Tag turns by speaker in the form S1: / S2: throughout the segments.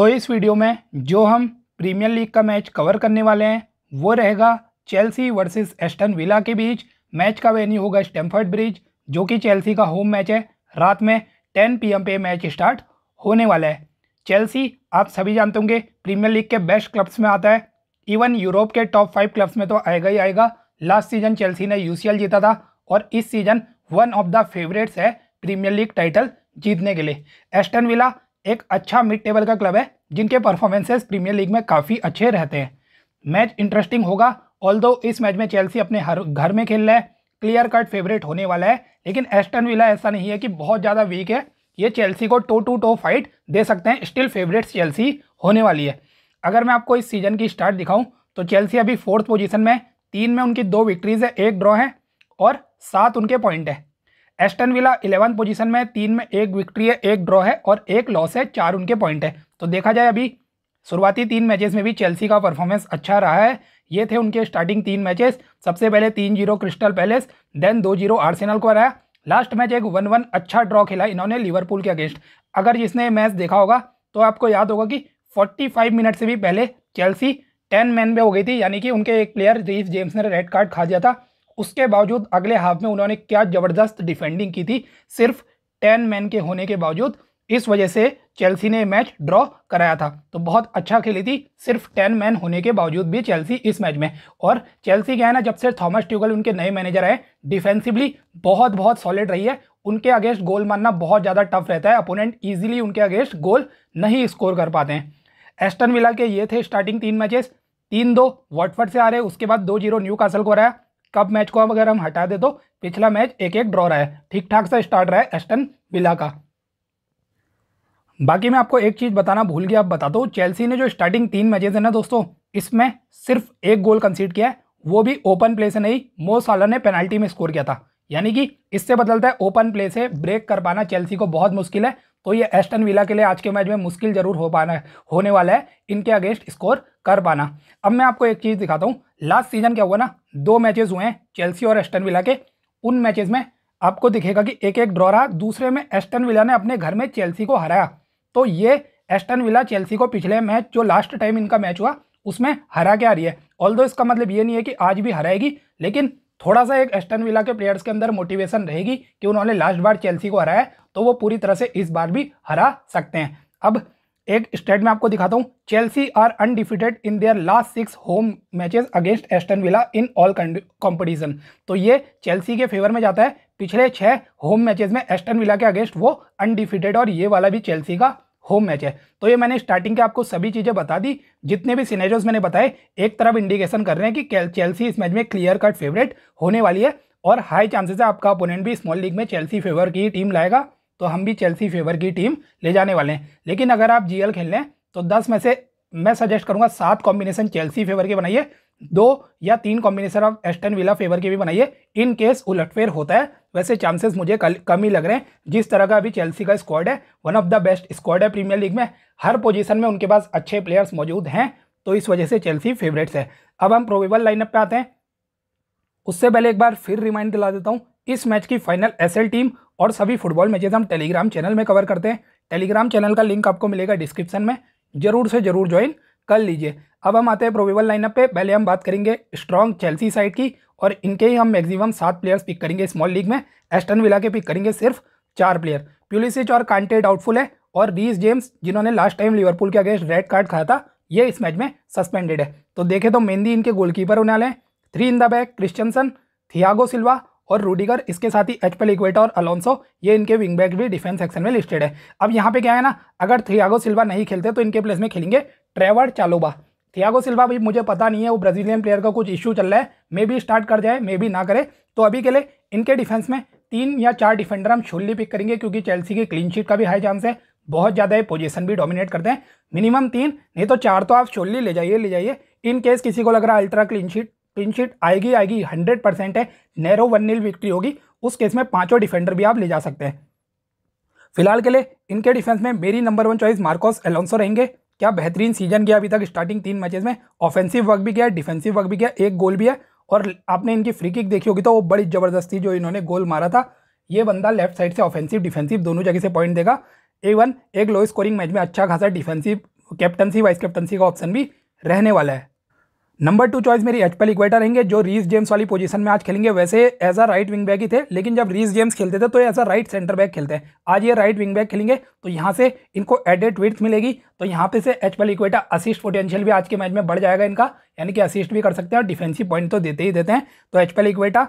S1: तो इस वीडियो में जो हम प्रीमियर लीग का मैच कवर करने वाले हैं वो रहेगा चेल्सी वर्सेस एस्टन विला के बीच मैच का वेन्यू होगा स्टैम्फर्ड ब्रिज जो कि चेल्सी का होम मैच है रात में टेन पी पे मैच स्टार्ट होने वाला है चेल्सी आप सभी जानते होंगे प्रीमियर लीग के बेस्ट क्लब्स में आता है इवन यूरोप के टॉप फाइव क्लब्स में तो आएगा ही आएगा लास्ट सीजन चेल्सी ने यूसीएल जीता था और इस सीजन वन ऑफ द फेवरेट्स है प्रीमियर लीग टाइटल जीतने के लिए एस्टन विला एक अच्छा मिड टेबल का क्लब है जिनके परफॉर्मेंसेस प्रीमियर लीग में काफ़ी अच्छे रहते हैं मैच इंटरेस्टिंग होगा ऑल इस मैच में चेल्सी अपने हर घर में खेल रहा है क्लियर कट फेवरेट होने वाला है लेकिन एस्टन विला ऐसा नहीं है कि बहुत ज़्यादा वीक है ये चेल्सी को टो टू टो फाइट दे सकते हैं स्टिल फेवरेट चेल्सी होने वाली है अगर मैं आपको इस सीजन की स्टार्ट दिखाऊं तो चेल्सी अभी फोर्थ पोजीशन में तीन में उनकी दो विक्ट्रीज़ है एक ड्रॉ है और सात उनके पॉइंट है एस्टन विला इलेवन पोजीशन में तीन में एक विक्ट्री है एक ड्रॉ है और एक लॉस है चार उनके पॉइंट है तो देखा जाए अभी शुरुआती तीन मैचेस में भी चेल्सी का परफॉर्मेंस अच्छा रहा है ये थे उनके स्टार्टिंग तीन मैचेस सबसे पहले तीन जीरो क्रिस्टल पैलेस देन दो जीरो आर्सेनल को हराया लास्ट मैच एक वन वन अच्छा ड्रॉ खेला इन्होंने लिवरपूल के अगेंस्ट अगर जिसने मैच देखा होगा तो आपको याद होगा कि फाइव मिनट से भी पहले चेल्सी टेन मैन में हो गई थी यानी कि उनके एक प्लेयर रीफ जेम्स ने रेड कार्ड खा दिया था उसके बावजूद अगले हाफ में उन्होंने क्या ज़बरदस्त डिफेंडिंग की थी सिर्फ टेन मैन के होने के बावजूद इस वजह से चेल्सी ने मैच ड्रॉ कराया था तो बहुत अच्छा खेली थी सिर्फ टेन मैन होने के बावजूद भी चेल्सी इस मैच में और चेल्सी क्या है ना जब से थॉमस ट्यूगल उनके नए मैनेजर आए डिफेंसिवली बहुत बहुत सॉलिड रही है उनके अगेंस्ट गोल मारना बहुत ज़्यादा टफ रहता है अपोनेंट ईजिली उनके अगेंस्ट गोल नहीं स्कोर कर पाते हैं एस्टन विला के ये थे स्टार्टिंग तीन मैचेस तीन दो वॉटफर्ट से आ रहे उसके बाद दो जीरो न्यू कासल को हराया कब मैच को अगर हम हटा दे तो पिछला मैच एक एक ड्रॉ रहा है ठीक ठाक सा स्टार्ट रहा है एस्टन विला का बाकी मैं आपको एक चीज़ बताना भूल गया आप बता दो चेल्सी ने जो स्टार्टिंग तीन मैचेज है ना दोस्तों इसमें सिर्फ एक गोल कंसीड किया है वो भी ओपन प्ले से नहीं मो सालर ने पेनाल्टी में स्कोर किया था यानी कि इससे बदलता है ओपन प्ले से ब्रेक कर पाना चेल्सी को बहुत मुश्किल है तो ये एस्टन विला के लिए आज के मैच में मुश्किल जरूर हो पाना होने वाला है इनके अगेंस्ट स्कोर कर पाना अब मैं आपको एक चीज़ दिखाता हूँ लास्ट सीजन क्या हुआ ना दो मैचेस हुए हैं चेल्सी और एस्टन विला के उन मैचेस में आपको दिखेगा कि एक एक ड्रॉ रहा दूसरे में एस्टन विला ने अपने घर में चेल्सी को हराया तो ये एस्टन विला चेल्सी को पिछले मैच जो लास्ट टाइम इनका मैच हुआ उसमें हरा के आ रही है ऑल इसका मतलब ये नहीं है कि आज भी हराएगी लेकिन थोड़ा सा एक एस्टन विला के प्लेयर्स के अंदर मोटिवेशन रहेगी कि उन्होंने लास्ट बार चेल्सी को हराया तो वो पूरी तरह से इस बार भी हरा सकते हैं अब एक स्टेट में आपको दिखाता हूँ Chelsea are undefeated in their last six home matches against Aston Villa in all competition तो ये चेल्सी के फेवर में जाता है पिछले छः होम मैचेस में एस्टन विला के अगेंस्ट वो अनडिफिटेड और ये वाला भी चेल्सी का होम मैच है तो ये मैंने स्टार्टिंग के आपको सभी चीज़ें बता दी जितने भी सीनेजर्स मैंने बताए एक तरफ इंडिकेशन कर रहे हैं कि चेल्सी इस मैच में क्लियर कट फेवरेट होने वाली है और हाई चांसेस है आपका अपोनेंट भी स्मॉल लीग में चेल्सी फेवर की टीम लाएगा तो हम भी चेल्सी फेवर की टीम ले जाने वाले हैं लेकिन अगर आप जीएल खेल लें तो दस में से मैं सजेस्ट करूंगा सात कॉम्बिनेशन चेल्सी फेवर के बनाइए दो या तीन combination of Aston Villa favour के भी बनाइए इन केस उलटफेर होता है वैसे चांसेस मुझे कल कम ही लग रहे हैं जिस तरह का अभी चेल्सी का स्क्वाड है one of the best squad है प्रीमियर लीग में हर पोजीशन में उनके पास अच्छे प्लेयर्स मौजूद हैं तो इस वजह से चेल्सी फेवरेट्स है अब हम प्रोबेबल लाइनअप पर आते हैं उससे पहले एक बार फिर रिमाइंड दिला देता हूँ इस मैच की फाइनल एस टीम और सभी फुटबॉल मैचेस हम टेलीग्राम चैनल में कवर करते हैं टेलीग्राम चैनल का लिंक आपको मिलेगा डिस्क्रिप्शन में जरूर से जरूर ज्वाइन कर लीजिए अब हम आते हैं प्रोबेबल लाइनअप पे पहले हम बात करेंगे स्ट्रॉन्ग चेल्सी साइड की और इनके ही हम मैक्सिमम सात प्लेयर्स पिक करेंगे स्मॉल लीग में एस्टन विला के पिक करेंगे सिर्फ चार प्लेयर प्यूलिसिच और कांटे डाउटफुल है और रीस जेम्स जिन्होंने लास्ट टाइम लिवरपूल के अगेंस्ट रेड कार्ड खाया था ये इस मैच में सस्पेंडेड है तो देखें तो मेहंदी इनके गोलकीपर होने वाले हैं three in the back Christensen Thiago Silva और रूडिगर इसके साथ ही एचपल इक्वेटा और अलोंसो ये इनके विंग बैक भी डिफेंस सेक्शन में लिस्टेड है अब यहाँ पे क्या है ना अगर थ्रियागो सिल्वा नहीं खेलते तो इनके प्लेस में खेलेंगे ट्रेवर चालोबा थियागो सिल्वा भी मुझे पता नहीं है वो ब्राज़ीलियन प्लेयर का कुछ इशू चल रहा है मे भी स्टार्ट कर जाए मे भी ना करे तो अभी के लिए इनके डिफेंस में तीन या चार डिफेंडर हम शोली पिक करेंगे क्योंकि चेल्सी की क्लीन शीट का भी हाई चांस है बहुत ज़्यादा है पोजीशन भी डोमिनेट करते हैं मिनिमम तीन नहीं तो चार तो आप शोली ले जाइए ले जाइए इन केस किसी को लग रहा है ultra clean sheet clean sheet आएगी आएगी हंड्रेड परसेंट है नैरो वन नील विक्ट्री होगी उस केस में पाँचों डिफेंडर भी आप ले जा सकते हैं फिलहाल के लिए इनके डिफेंस में मेरी number one choice Marcos Alonso रहेंगे क्या बेहतरीन सीजन किया अभी तक स्टार्टिंग तीन मैचेस में ऑफेंसिव वर्क भी किया है डिफेंसिव वर्क भी किया एक गोल भी है और आपने इनकी फ्री किक देखी होगी तो वो बड़ी ज़बरदस्ती जो इन्होंने गोल मारा था ये बंदा लेफ्ट साइड से ऑफेंसिव डिफेंसिव दोनों जगह से पॉइंट देगा एवन एक लो स्कोरिंग मैच में अच्छा खासा डिफेंसिव कैप्टनसी वाइस कैप्टनसी का ऑप्शन भी रहने वाला है नंबर टू चॉइस मेरी एचपल इक्वेटर रहेंगे जो रीस जेम्स वाली पोजीशन में आज खेलेंगे वैसे as a right wing back ही थे लेकिन जब रीस जेम्स खेलते थे तो as a right centre back खेलते हैं आज ये राइट विंग बैक खेलेंगे तो यहाँ से इनको एडेड विथ मिलेगी तो यहाँ पे से एचपल इक्वेटर असिस्ट पोटेंशियल भी आज के मैच में बढ़ जाएगा इनका यानी कि असिस्ट भी कर सकते हैं और डिफेंसिव पॉइंट तो देते ही देते हैं तो एचपल इक्वेटा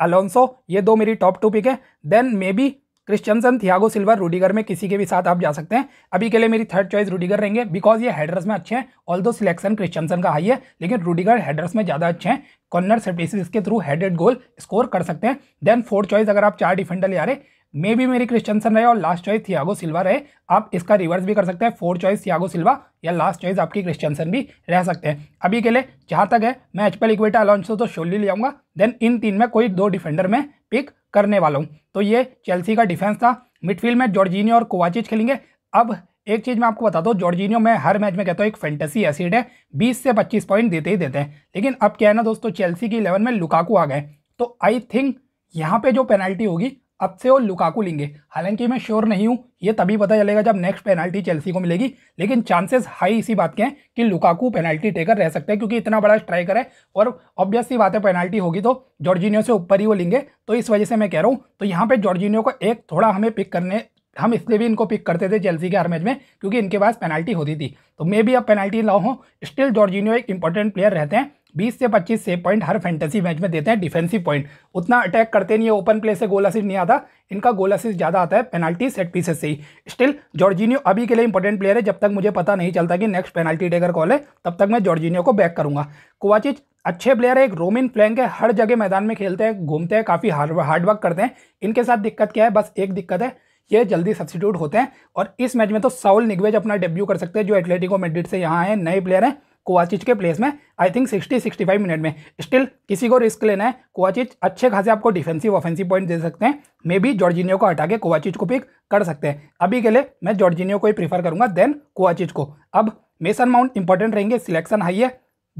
S1: अलोंसो ये दो मेरी टॉप टू पिक है then maybe Christensen Thiago Silva Rudiger में किसी के भी साथ आप जा सकते हैं अभी के लिए मेरी थर्ड चॉइस रूडीगर रहेंगे बिकॉज ये हेडर्स में अच्छे हैं ऑल दो सिलेक्शन क्रिश्चनसन का हाई है लेकिन रूडीगर हेडर्स में ज़्यादा अच्छे हैं कॉर्नर सर्विसेज के थ्रू हेडेड गोल स्कोर कर सकते हैं देन फोर्थ चॉइस अगर आप चार डिफेंडर ले आ रहे मे भी मेरी क्रिश्चनसन रहे और लास्ट चॉइस थियागो सिल्वा रहे आप इसका रिवर्स भी कर सकते हैं फोर्थ चॉइस थियागो सिल्वा या लास्ट चॉइस आपकी क्रिश्चनसन भी रह सकते हैं अभी के लिए जहाँ तक है मैं एचपल इक्वेटा अलॉन्सो तो शोली ले जाऊँगा देन इन तीन में कोई दो डिफेंडर में पिक करने वाला हूँ तो ये चेल्सी का डिफेंस था मिडफील्ड में जॉर्जीनियो और कोवाचिज खेलेंगे अब एक चीज़ मैं आपको बता दूँ जॉर्जीनियो मैं हर मैच में कहता हूँ एक फैंटेसी एसिड है बीस से पच्चीस पॉइंट देते ही देते हैं लेकिन अब क्या है ना दोस्तों चेल्सी की इलेवन में लुकाकू आ गए तो आई थिंक यहाँ पे जो पेनल्टी होगी अब से वो लुकाकू लेंगे हालांकि मैं श्योर नहीं हूँ ये तभी पता चलेगा जब नेक्स्ट पेनल्टी चेल्सी को मिलेगी लेकिन चांसेस हाई इसी बात के हैं कि लुकाकू पेनल्टी टेकर रह सकते हैं क्योंकि इतना बड़ा स्ट्राइकर है और ऑब्वियसली बात है पेनल्टी होगी तो जॉर्जिनियो से ऊपर ही वो लेंगे तो इस वजह से मैं कह रहा हूँ तो यहाँ पर जॉर्जिनियो को एक थोड़ा हमें पिक करने हम इसलिए भी इनको पिक करते थे चेल्सी के हर मैच में क्योंकि इनके पास पेनल्टी होती थी तो मे भी अब पेनल्टी लाओ हो स्टिल जॉर्जिनियो एक इंपॉर्टेंट प्लेयर रहते हैं बीस से पच्चीस से पॉइंट हर फैंटेसी मैच में देते हैं डिफेंसिव पॉइंट उतना अटैक करते नहीं है ओपन प्ले से गोल असिस्ट नहीं आता इनका गोल असिस्ट ज़्यादा आता है पेनल्टी सेट पीसेस से ही स्टिल जॉर्जिनियो अभी के लिए इंपॉर्टेंट प्लेयर है जब तक मुझे पता नहीं चलता कि नेक्स्ट पेनल्टी डेगर कॉल है तब तक मैं जॉर्जिनियो को बैक करूंगा कोवाचिच अच्छे प्लेयर है एक रोमिन फ्लैंक है हर जगह मैदान में खेलते हैं घूमते हैं काफ़ी हार्ड हार्डवर्क करते हैं इनके साथ दिक्कत क्या है बस एक दिक्कत है ये जल्दी सब्सिट्यूट होते हैं और इस मैच में तो साउल निगवेज अपना डेब्यू कर सकते हैं जो एटलेटिको मेडिट से यहाँ आए नए प्लेयर हैं कोवाचिज के प्लेस में आई थिंक 60 65 मिनट में स्टिल किसी को रिस्क लेना है कोवाचिज अच्छे खासे आपको डिफेंसिव ऑफेंसिव पॉइंट दे सकते हैं मे बी जॉर्जिनियो को हटा के कोवाचिज को पिक कर सकते हैं अभी के लिए मैं जॉर्जिनियो को ही प्रीफर करूंगा देन कोवाचिज को अब मेसन माउंट इंपॉर्टेंट रहेंगे सिलेक्शन हाई है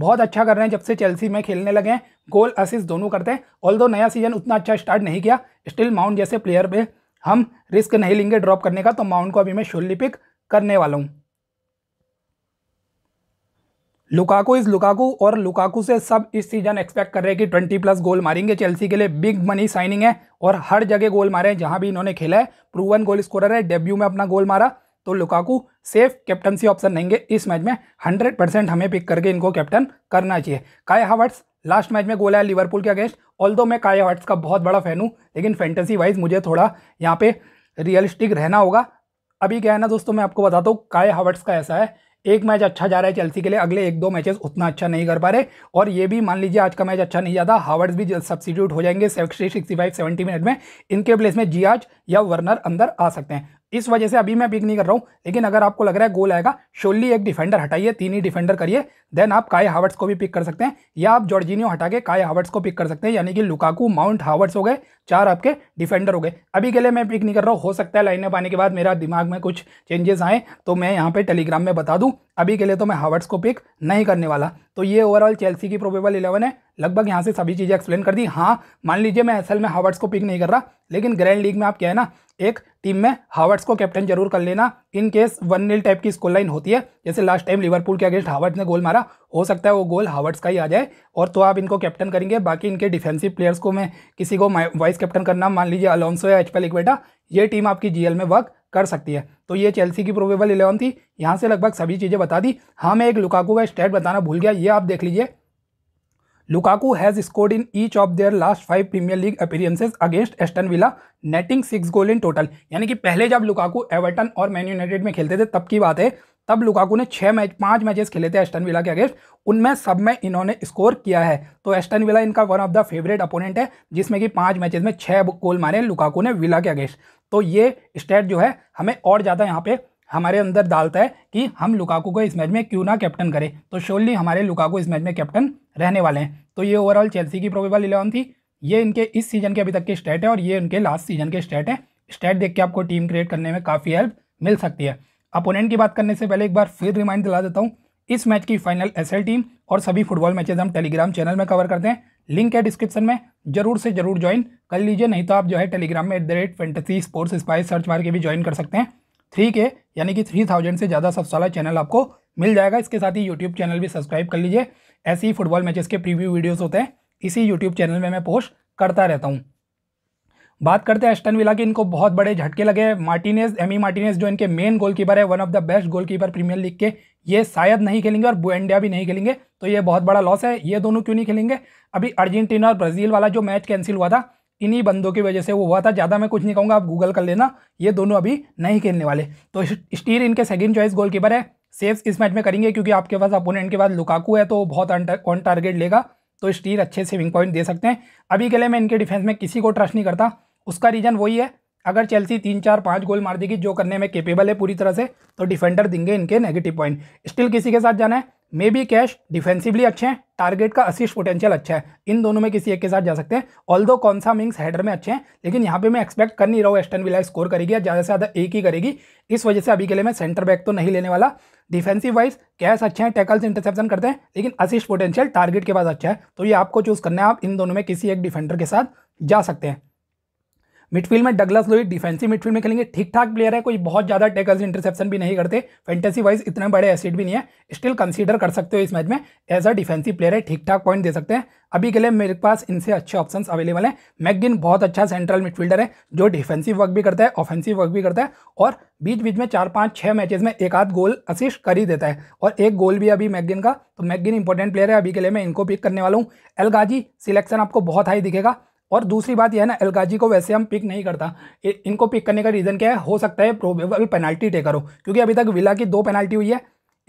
S1: बहुत अच्छा कर रहे हैं जब से चेल्सी में खेलने लगे हैं गोल असिस्ट दोनों करते हैं ऑल नया सीजन उतना अच्छा स्टार्ट नहीं किया स्टिल माउंट जैसे प्लेयर पे हम रिस्क नहीं लेंगे ड्रॉप करने का तो माउंट को अभी मैं शुल्ली पिक करने वाला हूँ लुकाकू इस लुकाकू और लुकाकू से सब इस सीजन एक्सपेक्ट कर रहे हैं कि ट्वेंटी प्लस गोल मारेंगे चेल्सी के लिए बिग मनी साइनिंग है और हर जगह गोल मारे हैं जहां भी इन्होंने खेला है प्रूवन गोल स्कोरर है डेब्यू में अपना गोल मारा तो लुकाकू सेफ कैप्टनसी ऑप्शन नहीं है इस मैच में हंड्रेड परसेंट हमें पिक करके इनको कैप्टन करना चाहिए काय हावर्ट्स लास्ट मैच में गोल आया लिवरपूल के अगेंस्ट ऑल दो मैं काय हावर्ट्स का बहुत बड़ा फैन हूँ लेकिन फैंटेसी वाइज मुझे थोड़ा यहाँ पे रियलिस्टिक रहना होगा अभी क्या है ना दोस्तों मैं आपको बताता हूँ काय हावर्ट्स का ऐसा है एक मैच अच्छा जा रहा है चेल्सी के लिए अगले एक दो मैचेस उतना अच्छा नहीं कर पा रहे और ये भी मान लीजिए आज का मैच अच्छा नहीं जाता हावर्ड्स भी सब्सिट्यूट हो जाएंगे sixty sixty five seventy minute में इनके प्लेस में जियाज या वर्नर अंदर आ सकते हैं इस वजह से अभी मैं पिक नहीं कर रहा हूँ लेकिन अगर आपको लग रहा है गोल आएगा शोली एक डिफेंडर हटाइए तीन ही डिफेंडर करिए देन आप काय हावर्ट्स को भी पिक कर सकते हैं या आप जॉर्जिनियो हटा के काय हावर्ट्स को पिक कर सकते हैं यानी कि लुकाकू माउंट हावर्ट्स हो गए चार आपके डिफेंडर हो गए अभी के लिए मैं पिक नहीं कर रहा हूँ हो सकता है में पाने के बाद मेरा दिमाग में कुछ चेंजेस आए तो मैं यहाँ पर टेलीग्राम में बता दूँ अभी के लिए तो मैं हावर्ट्स को पिक नहीं करने वाला तो ये ओवरऑल चेल्सी की प्रोबेबल इलेवन है लगभग यहाँ से सभी चीज़ें एक्सप्लेन कर दी हाँ मान लीजिए मैं एस में हावर्ड्स को पिक नहीं कर रहा लेकिन ग्रैंड लीग में आप क्या है ना एक टीम में हावर्ड्स को कैप्टन जरूर कर लेना in case one nil type की स्कोर लाइन होती है जैसे लास्ट टाइम लिवरपूल के अगेंस्ट हावर्ड्स ने गोल मारा हो सकता है वो गोल हावर्ड्स का ही आ जाए और तो आप इनको कैप्टन करेंगे बाकी इनके डिफेंसिव प्लेयर्स को मैं किसी को वाइस कैप्टन करना मान लीजिए अलोंसो या एचपल इक्वेटा ये टीम आपकी जी में वर्क कर सकती है तो ये चेल्सी की प्रोबेबल इलेवन थी यहाँ से लगभग सभी चीज़ें बता दी हाँ मैं एक लुकाकू का स्टेट बताना भूल गया ये आप देख लीजिए Lukaku has scored in each of their last five Premier League appearances against Aston Villa netting six goal in total यानी कि पहले जब लुकाकू एवर्टन और मैन यूनाइटेड में खेलते थे तब की बात है तब लुकाकू ने छः मैच पाँच मैचेस खेले थे एस्टन विला के अगेंस्ट उनमें सब में इन्होंने स्कोर किया है तो एस्टन विला इनका one of the favourite opponent है जिसमें कि पाँच मैचेस में छः गोल मारे लुकाकू ने विला के अगेंस्ट तो ये स्टेट जो है हमें और ज़्यादा यहाँ पे हमारे अंदर डालता है कि हम लुकाकू को इस मैच में क्यों ना कैप्टन करें तो श्योरली हमारे लुकाकू इस मैच में कैप्टन रहने वाले हैं तो ये ओवरऑल चेल्सी की प्रोबेबल इलेवन थी ये इनके इस सीजन के अभी तक के स्टेट है और ये इनके लास्ट सीजन के स्टेट है स्टेट देख के आपको टीम क्रिएट करने में काफ़ी हेल्प मिल सकती है अपोनेंट की बात करने से पहले एक बार फिर रिमाइंड दिला देता हूँ इस मैच की फाइनल एस टीम और सभी फुटबॉल मैचेज हम टेलीग्राम चैनल में कवर करते हैं लिंक है डिस्क्रिप्शन में जरूर से जरूर ज्वाइन कर लीजिए नहीं तो आप जो है टेलीग्राम में at the rate fantasy sports spice search मार के भी ज्वाइन कर सकते हैं थ्री के यानी कि थ्री थाउजेंड से ज़्यादा सब्स वाला चैनल आपको मिल जाएगा इसके साथ ही यूट्यूब चैनल भी सब्सक्राइब कर लीजिए ऐसे ही फुटबॉल मैचेस के प्रीव्यू वीडियोस होते हैं इसी यूट्यूब चैनल में मैं पोस्ट करता रहता हूँ बात करते हैं एस्टन विला के इनको बहुत बड़े झटके लगे मार्टिनेज एमी मार्टिनेज जो इनके मेन गोलकीपर है one of the best goalkeeper Premier League के ये शायद नहीं खेलेंगे और बुएंडिया भी नहीं खेलेंगे तो ये बहुत बड़ा लॉस है ये दोनों क्यों नहीं खेलेंगे अभी अर्जेंटीना और ब्राज़ील वाला जो मैच कैंसिल हुआ था इन्हीं बंदों की वजह से वो हुआ था ज़्यादा मैं कुछ नहीं कहूँगा आप गूगल कर लेना ये दोनों अभी नहीं खेलने वाले तो स्टीर इनके सेकेंड चॉइस गोलकीपर है सेव्स इस मैच में करेंगे क्योंकि आपके पास अपोनेंट के बाद लुकाकू है तो बहुत ऑन टारगेट लेगा तो स्टीर अच्छे सेविंग पॉइंट दे सकते हैं अभी के लिए मैं इनके डिफेंस में किसी को ट्रस्ट नहीं करता उसका रीज़न वही है अगर चेल्सी तीन चार पाँच गोल मार देगी जो करने में केपेबल है पूरी तरह से तो डिफेंडर देंगे इनके नेगेटिव पॉइंट स्टिल किसी के साथ जाना है मे बी कैश डिफेंसिवली अच्छे हैं टारगेट का असिस्ट पोटेंशियल अच्छा है इन दोनों में किसी एक के साथ जा सकते हैं ऑल दो कौन सा मिंग्स हैडर में अच्छे हैं लेकिन यहाँ पे मैं एक्सपेक्ट कर नहीं रहा हूँ एस्टन विलाई स्कोर करेगी या ज़्यादा से ज़्यादा एक ही करेगी इस वजह से अभी के लिए मैं सेंटर बैक तो नहीं लेने वाला डिफेंसिव वाइज कैश अच्छे हैं टैकल्स इंटरसेप्शन करते हैं लेकिन असिस्ट पोटेंशियल टारगेट के पास अच्छा है तो ये आपको चूज़ करना है आप इन दोनों में किसी एक डिफेंडर के साथ जा सकते हैं मिडफील्ड में डगलस लोई डिफेंसिव मिडफील्ड में खेलेंगे ठीक ठाक प्लेयर है कोई बहुत ज़्यादा टेकल्स इंटरसेप्शन भी नहीं करते फैंटेसी वाइज इतने बड़े एसिड भी नहीं है स्टिल कंसीडर कर सकते हो इस मैच में एज अ डिफेंसिव प्लेयर है ठीक ठाक पॉइंट दे सकते हैं अभी के लिए मेरे पास इनसे अच्छे ऑप्शन अवेलेबल है मैगिन बहुत अच्छा सेंट्रल मिडफील्डर है जो डिफेंसिव वर्क भी करता है ऑफेंसिव वर्क भी करता है और बीच बीच में चार पाँच छः मैचेस में एक आध गोल असिस्ट कर ही देता है और एक गोल भी अभी मैगिन का तो मैगिन इंपॉर्टेंट प्लेयर है अभी के लिए मैं इनको पिक करने वाला हूँ एलगाजी सिलेक्शन आपको बहुत हाई दिखेगा और दूसरी बात यह है ना एलगाजी को वैसे हम पिक नहीं करता इनको पिक करने का रीज़न क्या है हो सकता है प्रोबेबल पेनल्टी टेकर हो क्योंकि अभी तक विला की दो पेनल्टी हुई है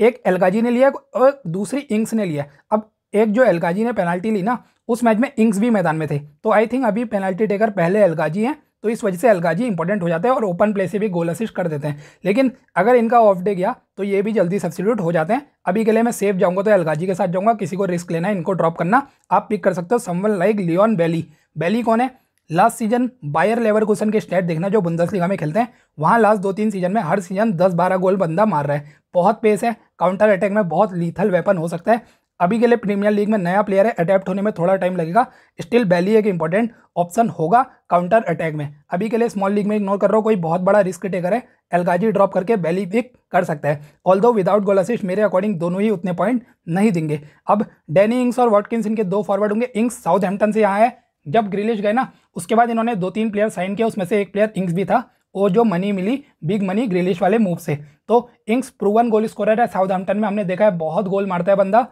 S1: एक एलगाजी ने लिया और दूसरी इंग्स ने लिया अब एक जो एलगाजी ने पेनल्टी ली ना उस मैच में इंग्स भी मैदान में थे तो आई थिंक अभी पेनल्टी टेकर पहले एलगाजी हैं तो इस वजह से एलगाजी इंपॉर्टेंट हो जाते हैं और ओपन प्ले से भी गोल असिस्ट कर देते हैं लेकिन अगर इनका ऑफ डे गया तो ये भी जल्दी सब्सिट्यूट हो जाते हैं अभी के लिए मैं सेफ जाऊंगा तो एलगाजी के साथ जाऊंगा किसी को रिस्क लेना है इनको ड्रॉप करना आप पिक कर सकते हो someone like Leon Bailey Bailey कौन है last season Bayer Leverkusen के स्टेट देखना जो बुंदस लिखा में खेलते हैं वहाँ लास्ट दो तीन सीजन में हर सीजन दस बारह गोल बंदा मार रहा है बहुत पेस है काउंटर अटैक में बहुत लीथल वेपन हो सकता है अभी के लिए प्रीमियर लीग में नया प्लेयर है अडेप्ट होने में थोड़ा टाइम लगेगा स्टिल बैली एक इंपॉर्टेंट ऑप्शन होगा काउंटर अटैक में अभी के लिए स्मॉल लीग में इग्नोर कर रहा हूँ कोई बहुत बड़ा रिस्क टेकर है एलगाजी ड्रॉप करके बैली पिक कर सकता है ऑल दो विदाउट गोल असिस्ट मेरे अकॉर्डिंग दोनों ही उतने पॉइंट नहीं देंगे अब डेनी इंग्स और वॉटकिंस इनके दो फॉरवर्ड होंगे इंग्स साउथ से यहाँ है जब ग्रिलिश गए ना उसके बाद इन्होंने दो तीन प्लेयर साइन किया उसमें से एक प्लेयर इंग्स भी था वो जो मनी मिली बिग मनी ग्रिलिश वाले मूव से तो इंग्स प्रूवन गोल स्कोरर है साउथहैम्पटन में हमने देखा है बहुत गोल मारता है बंदा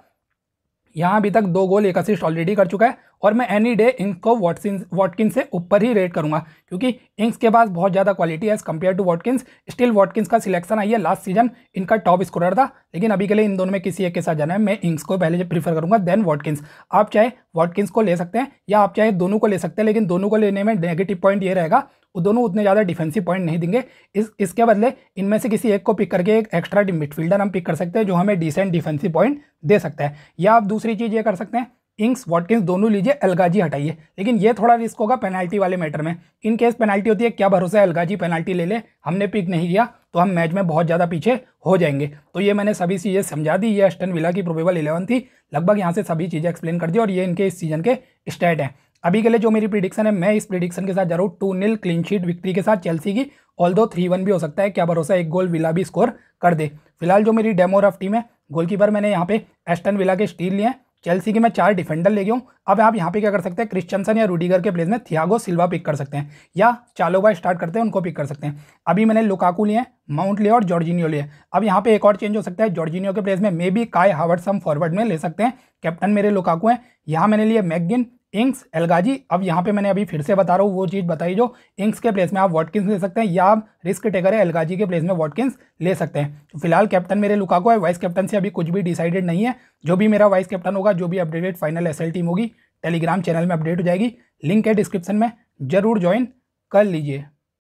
S1: यहाँ अभी तक दो गोल एक असिस्ट ऑलरेडी कर चुका है और मैं एनी डे इंक को वॉटसिन वॉटकिन से ऊपर ही रेट करूंगा क्योंकि इंक्स के पास बहुत ज़्यादा क्वालिटी है as compared to Watkins still Watkins का सिलेक्शन आई है लास्ट सीजन इनका टॉप स्कोरर था लेकिन अभी के लिए इन दोनों में किसी एक के साथ जाना है मैं इंक्स को पहले प्रीफर करूँगा देन वॉटकिंस आप चाहे वॉटकिंस को ले सकते हैं या आप चाहे दोनों को ले सकते हैं लेकिन दोनों को लेने में नेगेटिव पॉइंट ये रहेगा वो दोनों उतने ज़्यादा डिफेंसिव पॉइंट नहीं देंगे इस इसके बदले इनमें से किसी एक को पिक करके एक एक्स्ट्रा मिडफील्डर हम पिक कर सकते हैं जो हमें डिसेंट डिफेंसिव पॉइंट दे सकता है या आप दूसरी चीज़ ये कर सकते हैं इंक्स वॉटकिंस दोनों लीजिए अलगाजी हटाइए लेकिन ये थोड़ा रिस्क होगा पेनाल्टी वाले मैटर में इन केस पेनाल्टी होती है क्या भरोसा है अलगाजी पेनल्टी ले ले हमने पिक नहीं किया तो हम मैच में बहुत ज़्यादा पीछे हो जाएंगे तो ये मैंने सभी चीज़ें समझा दी ये अस्टन विला की प्रोबेबल इलेवन थी लगभग यहाँ से सभी चीज़ें एक्सप्लेन कर दी और ये इनके इस सीजन के स्टेट हैं अभी के लिए जो मेरी प्रिडिक्शन है मैं इस प्रिडिक्शन के साथ जा रहा हूँ two nil clean sheet victory के साथ चेल्सी की ऑल दो थ्री वन भी हो सकता है क्या भरोसा एक गोल विला भी स्कोर कर दे फिलहाल जो मेरी डेमो रफ टीम है गोलकीपर मैंने यहाँ पे एस्टन विला के स्टील लिए हैं चेल्सी के मैं चार डिफेंडर ले गया हूँ अब आप यहाँ पे क्या कर सकते हैं क्रिश्चनसन या रूडीगर के प्लेस में थियागो सिल्वा पिक कर सकते हैं या चालोबा स्टार्ट करते हैं उनको पिक कर सकते हैं अभी मैंने लुकाकू लिए माउंट लिया और जॉर्जिनियो लिए अब यहाँ पे एक और चेंज हो सकता है जॉर्जिनियो के प्लेस में मे बी काय हावर्ड हम फॉरवर्ड में ले सकते हैं कैप्टन मेरे लुकाकू हैं यहाँ मैंने लिए मैगिन इंक्स एलगाजी अब यहाँ पे मैंने अभी फिर से बता रहा हूँ वो चीज़ बताई जो इंक्स के प्लेस में आप वॉटकिंस ले सकते हैं या आप रिस्क टेकर है एलगाजी के प्लेस में वॉटकिंस ले सकते हैं तो फिलहाल कैप्टन मेरे लुकाको है वाइस कैप्टन से अभी कुछ भी डिसाइडेड नहीं है जो भी मेरा वाइस कैप्टन होगा जो भी अपडेटेड फाइनल एस टीम होगी टेलीग्राम चैनल में अपडेट हो जाएगी लिंक है डिस्क्रिप्शन में जरूर ज्वाइन कर लीजिए